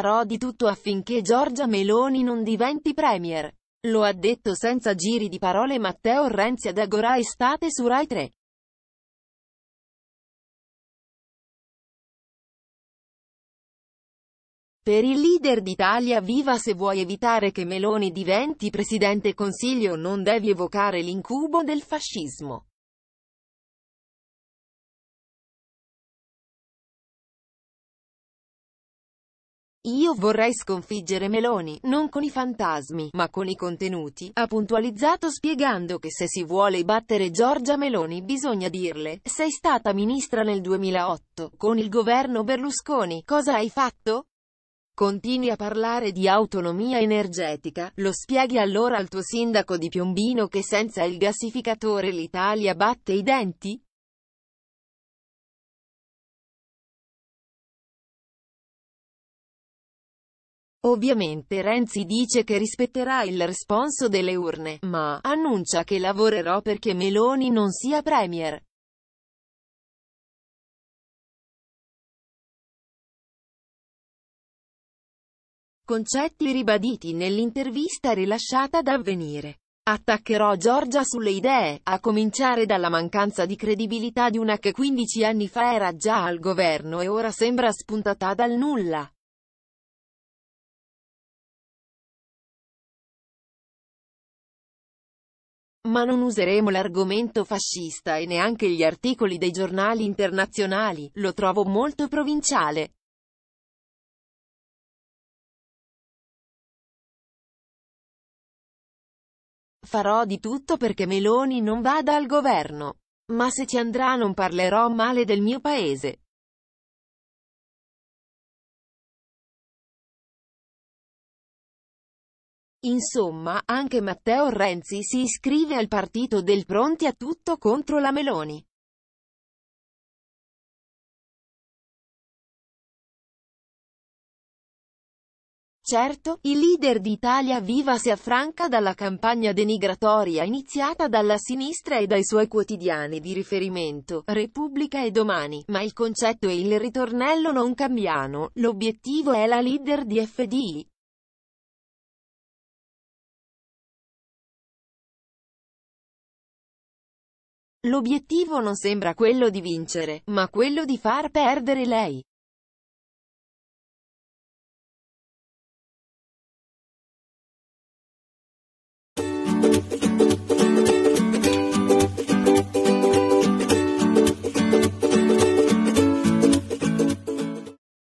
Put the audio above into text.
farò di tutto affinché Giorgia Meloni non diventi premier. Lo ha detto senza giri di parole Matteo Renzi ad Agora Estate su Rai 3. Per il leader d'Italia Viva se vuoi evitare che Meloni diventi presidente consiglio non devi evocare l'incubo del fascismo. Io vorrei sconfiggere Meloni, non con i fantasmi, ma con i contenuti, ha puntualizzato spiegando che se si vuole battere Giorgia Meloni bisogna dirle, sei stata ministra nel 2008, con il governo Berlusconi, cosa hai fatto? Continui a parlare di autonomia energetica, lo spieghi allora al tuo sindaco di Piombino che senza il gasificatore l'Italia batte i denti? Ovviamente Renzi dice che rispetterà il responso delle urne, ma annuncia che lavorerò perché Meloni non sia premier. Concetti ribaditi nell'intervista rilasciata da Avvenire. Attaccherò Giorgia sulle idee, a cominciare dalla mancanza di credibilità di una che 15 anni fa era già al governo e ora sembra spuntata dal nulla. Ma non useremo l'argomento fascista e neanche gli articoli dei giornali internazionali, lo trovo molto provinciale. Farò di tutto perché Meloni non vada al governo. Ma se ci andrà non parlerò male del mio paese. Insomma, anche Matteo Renzi si iscrive al partito del pronti a tutto contro la Meloni. Certo, il leader d'Italia Viva si affranca dalla campagna denigratoria iniziata dalla sinistra e dai suoi quotidiani di riferimento, Repubblica e Domani, ma il concetto e il ritornello non cambiano, l'obiettivo è la leader di FDI. L'obiettivo non sembra quello di vincere, ma quello di far perdere lei.